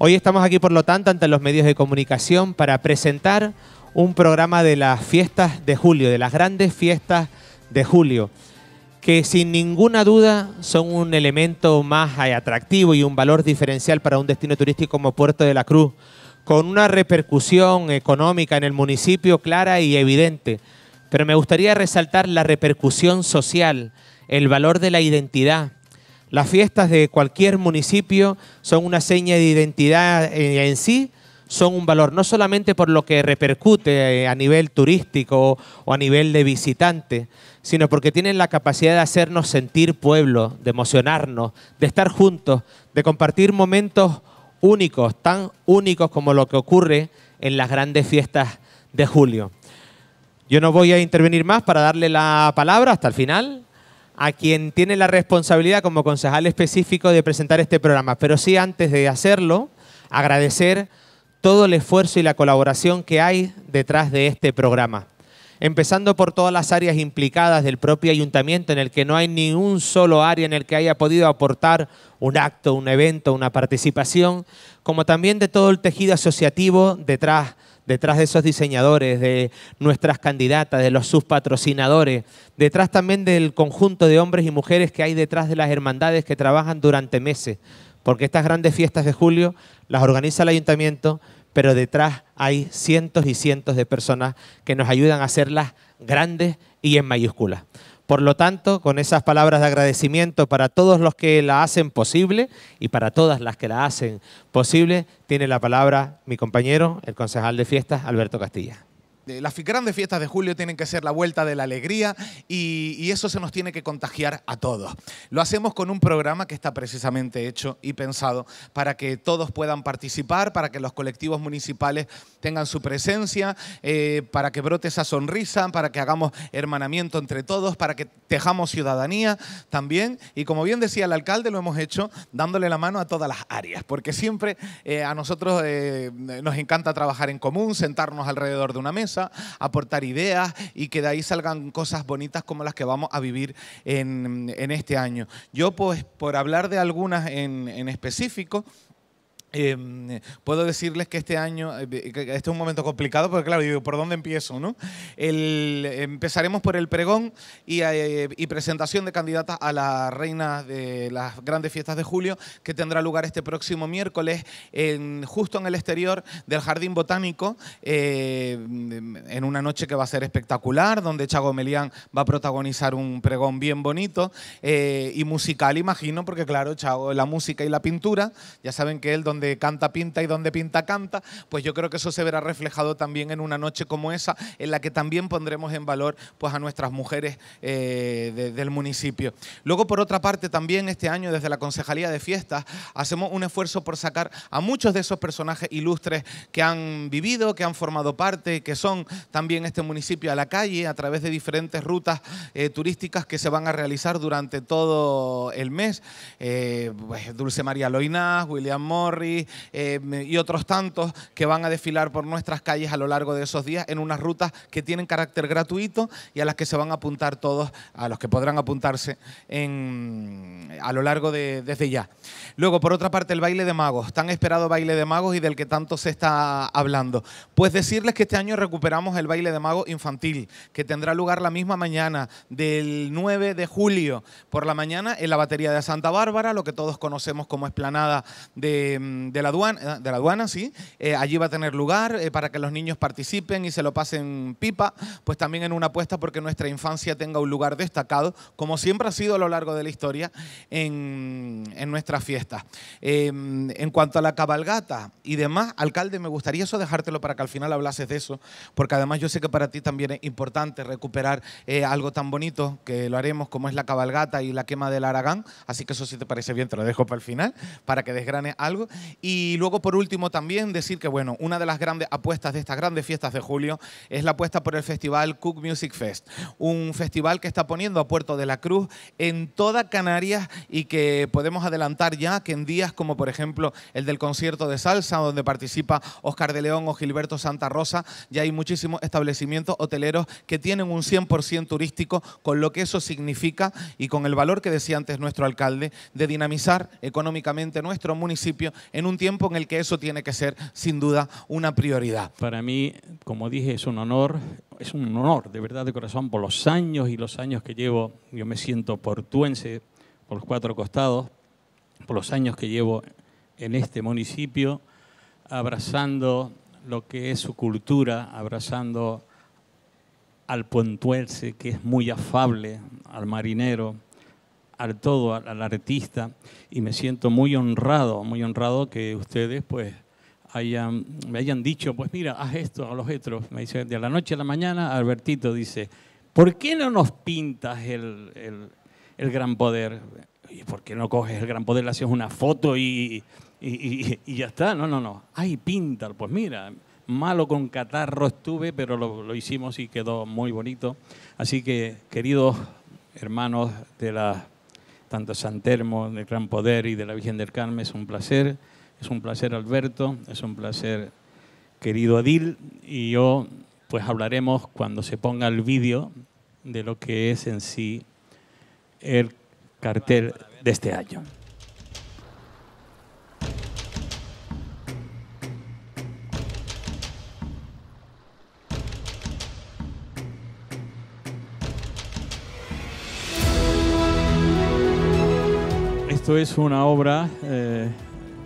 Hoy estamos aquí, por lo tanto, ante los medios de comunicación para presentar un programa de las fiestas de julio, de las grandes fiestas de julio, que sin ninguna duda son un elemento más atractivo y un valor diferencial para un destino turístico como Puerto de la Cruz, con una repercusión económica en el municipio clara y evidente. Pero me gustaría resaltar la repercusión social, el valor de la identidad, las fiestas de cualquier municipio son una seña de identidad eh, en sí, son un valor no solamente por lo que repercute eh, a nivel turístico o a nivel de visitante, sino porque tienen la capacidad de hacernos sentir pueblo, de emocionarnos, de estar juntos, de compartir momentos únicos, tan únicos como lo que ocurre en las grandes fiestas de julio. Yo no voy a intervenir más para darle la palabra hasta el final a quien tiene la responsabilidad como concejal específico de presentar este programa, pero sí antes de hacerlo, agradecer todo el esfuerzo y la colaboración que hay detrás de este programa. Empezando por todas las áreas implicadas del propio ayuntamiento, en el que no hay ni un solo área en el que haya podido aportar un acto, un evento, una participación, como también de todo el tejido asociativo detrás detrás de esos diseñadores, de nuestras candidatas, de los subpatrocinadores, detrás también del conjunto de hombres y mujeres que hay detrás de las hermandades que trabajan durante meses, porque estas grandes fiestas de julio las organiza el ayuntamiento, pero detrás hay cientos y cientos de personas que nos ayudan a hacerlas grandes y en mayúsculas. Por lo tanto, con esas palabras de agradecimiento para todos los que la hacen posible y para todas las que la hacen posible, tiene la palabra mi compañero, el concejal de fiestas, Alberto Castilla las grandes fiestas de julio tienen que ser la vuelta de la alegría y, eso se nos tiene que contagiar a todos. Lo hacemos con un programa que está precisamente hecho y pensado para que todos puedan participar, para que los colectivos municipales tengan su presencia, eh, para que brote esa sonrisa, para que hagamos hermanamiento entre todos, para que tejamos ciudadanía también. Y como bien decía el alcalde, lo hemos hecho dándole la mano a todas las áreas, porque siempre eh, a nosotros eh, nos encanta trabajar en común, sentarnos alrededor de una mesa aportar ideas y que de ahí salgan cosas bonitas como las que vamos a vivir en, este año. Yo pues por hablar de algunas en, en específico, Em, puedo decirles que este año, eh, este es un momento complicado, porque claro, digo, ¿por dónde empiezo? No? El, empezaremos por el pregón y, eh, y, presentación de candidatas a la reina de las grandes fiestas de julio, que tendrá lugar este próximo miércoles, en, justo en el exterior del Jardín Botánico, eh, en una noche que va a ser espectacular, donde Chago Melián va a protagonizar un pregón bien bonito y musical, imagino, porque claro, Chago, la música y la pintura, ya saben que él, donde de canta pinta y donde pinta canta, pues yo creo que eso se verá reflejado también en una noche como esa, en la que también pondremos en valor pues, a nuestras mujeres eh, del municipio. Luego, por otra parte, también este año desde la Concejalía de Fiestas hacemos un esfuerzo por sacar a muchos de esos personajes ilustres que han vivido, que han formado parte, que son también este municipio a la calle a través de diferentes rutas eh, turísticas que se van a realizar durante todo el mes. Eh, pues, Dulce María Loinas William Morris, eh, y otros tantos que van a desfilar por nuestras calles a lo largo de esos días en unas rutas que tienen carácter gratuito y a las que se van a apuntar todos, a los que podrán apuntarse a lo largo de, desde ya. Luego, por otra parte, el baile de magos, tan esperado baile de magos y del que tanto se está hablando. Pues decirles que este año recuperamos el baile de magos infantil, que tendrá lugar la misma mañana del 9 de julio por la mañana en la batería de Santa Bárbara, lo que todos conocemos como esplanada de mm, Em, de, la aduana, eh, de la aduana, sí. Eh, allí va a tener lugar eh, para que los niños participen y se lo pasen pipa, pues también en una apuesta porque nuestra infancia tenga un lugar destacado, como siempre ha sido a lo largo de la historia en, en nuestras fiestas. Em, en cuanto a la cabalgata y demás, alcalde, me gustaría eso dejártelo para que al final hablases de eso, porque además yo sé que para ti también es importante recuperar algo tan bonito, que lo haremos como es la cabalgata y la quema del Aragán, así que eso si te parece bien te lo dejo para el final, para que desgrane algo. Y luego, por último, también decir que, bueno, una de las grandes apuestas de estas grandes fiestas de julio es la apuesta por el festival Cook Music Fest, un festival que está poniendo a Puerto de la Cruz en toda Canarias y que podemos adelantar ya que en días como, por ejemplo, el del concierto de salsa, donde participa Oscar de León o Gilberto Santa Rosa, ya hay muchísimos establecimientos hoteleros que tienen un 100% turístico, con lo que eso significa y con el valor que decía antes nuestro alcalde de dinamizar económicamente nuestro municipio en un tiempo en el que eso tiene que ser sin duda una prioridad. Para mí, como dije, es un honor, es un honor de verdad de corazón por los años y los años que llevo, yo me siento portuense por los cuatro costados, por los años que llevo en este municipio, abrazando lo que es su cultura, abrazando al pontuense que es muy afable, al marinero, al todo, al, artista, y me siento muy honrado, muy honrado que ustedes pues hayan, me hayan dicho, pues mira, haz esto a los otros. Me dice, de la noche a la mañana, Albertito dice, ¿por qué no nos pintas el, gran poder? ¿Y por qué no coges el gran poder, le haces una foto y, ya está? No, no, no. Ay, pintar, pues mira, malo con catarro estuve, pero lo hicimos y quedó muy bonito. Así que, queridos hermanos de la tanto San Termo, del Gran Poder y de la Virgen del Carmen. Es un placer, es un placer Alberto, es un placer querido Adil y yo pues hablaremos cuando se ponga el vídeo de lo que es en sí el cartel de este año. Esto es una obra, eh,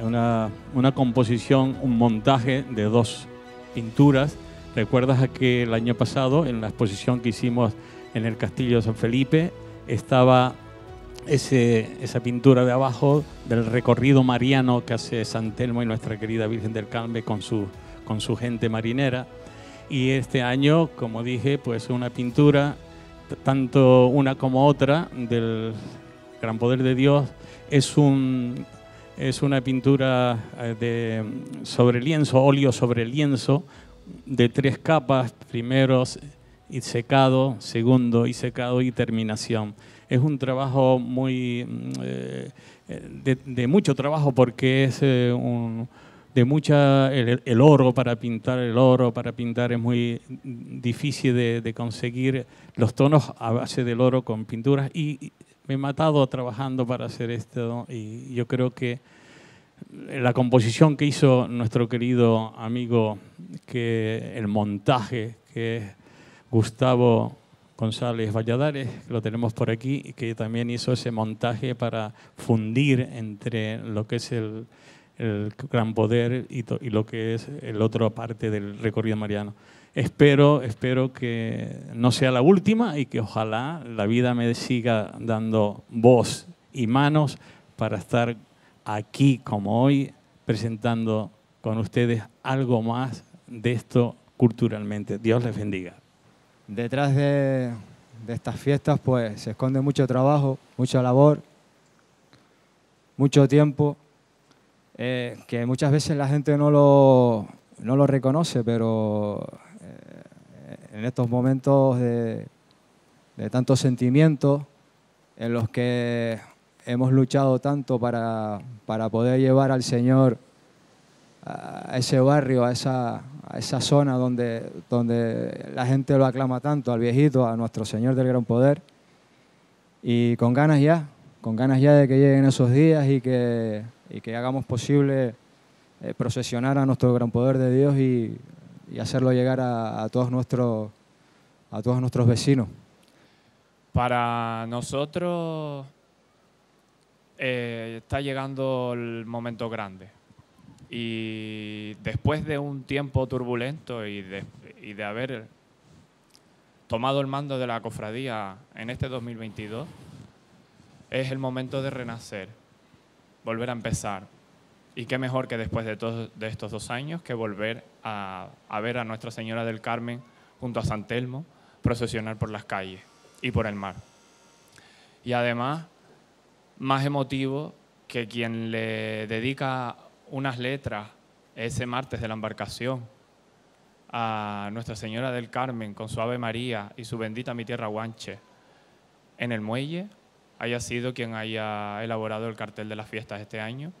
una, composición, un montaje de dos pinturas. ¿Recuerdas que el año pasado, en la exposición que hicimos en el Castillo de San Felipe, estaba ese, esa pintura de abajo del recorrido mariano que hace San Telmo y nuestra querida Virgen del Calme con su, con su gente marinera. Y este año, como dije, pues una pintura, tanto una como otra, del, Gran Poder de Dios es, un, es una pintura eh, de, sobre lienzo, óleo sobre lienzo, de tres capas, primero y secado, segundo y secado y terminación. Es un trabajo muy mm, eh, eh, de, mucho trabajo porque es de mucha el, oro para pintar el oro para pintar es muy difícil de, de conseguir los tonos a base del oro con pinturas y, me he matado trabajando para hacer esto y yo creo que la composición que hizo nuestro querido amigo, que el montaje, que es Gustavo González Valladares, que lo tenemos por aquí, que también hizo ese montaje para fundir entre lo que es el, gran poder y, y, lo que es el otro parte del recorrido mariano espero, espero que no sea la última y que ojalá la vida me siga dando voz y manos para estar aquí como hoy presentando con ustedes algo más de esto culturalmente. Dios les bendiga. Detrás de, estas fiestas pues se esconde mucho trabajo, mucha labor, mucho tiempo, eh, que muchas veces la gente no lo, no lo reconoce, pero en estos momentos de, tanto sentimiento en los que hemos luchado tanto para, para, poder llevar al Señor a ese barrio, a esa, a esa zona donde, donde la gente lo aclama tanto, al viejito, a nuestro Señor del Gran Poder. Y con ganas ya, con ganas ya de que lleguen esos días y que, que hagamos posible eh, procesionar a nuestro Gran Poder de Dios y y hacerlo llegar a, todos nuestros, a todos nuestros vecinos. Para nosotros eh, está llegando el momento grande. Y después de un tiempo turbulento y de, haber tomado el mando de la cofradía en este 2022, es el momento de renacer, volver a empezar. Y qué mejor que después de, de estos dos años que volver a, ver a Nuestra Señora del Carmen junto a San Telmo procesionar por las calles y por el mar. Y además, más emotivo que quien le dedica unas letras ese martes de la embarcación a Nuestra Señora del Carmen con su Ave María y su bendita mi tierra Guanche en el muelle haya sido quien haya elaborado el cartel de las fiestas este año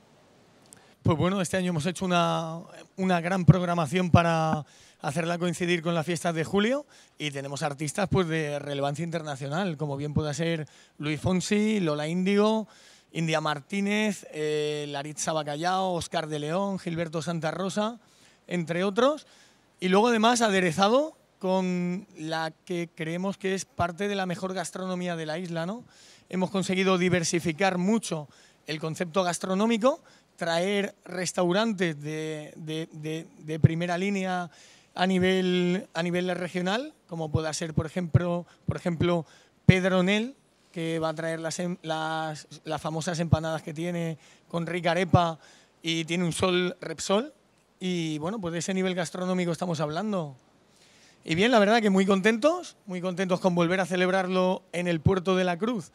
pues bueno, este año hemos hecho una, gran programación para hacerla coincidir con las fiestas de julio y tenemos artistas pues, de relevancia internacional, como bien pueda ser Luis Fonsi, Lola Índigo, India Martínez, eh, Laritza Bacallao, Oscar de León, Gilberto Santa Rosa, entre otros. Y luego además aderezado con la que creemos que es parte de la mejor gastronomía de la isla. ¿no? Hemos conseguido diversificar mucho el concepto gastronómico traer restaurantes de, primera línea a nivel, a nivel regional, como pueda ser, por ejemplo, por ejemplo Pedronel, que va a traer em, las, las, famosas empanadas que tiene con rica arepa y tiene un sol Repsol. Y bueno, pues de ese nivel gastronómico estamos hablando. Y bien, la verdad que muy contentos, muy contentos con volver a celebrarlo en el puerto de la Cruz,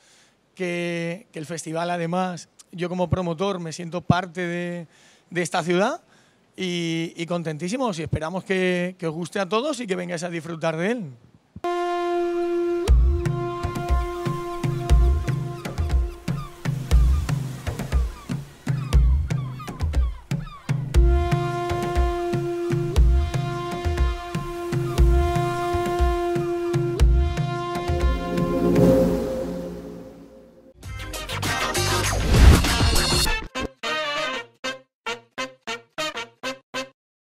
que, que el festival además yo como promotor me siento parte de, esta ciudad y, y, contentísimos y esperamos que, que os guste a todos y que vengáis a disfrutar de él.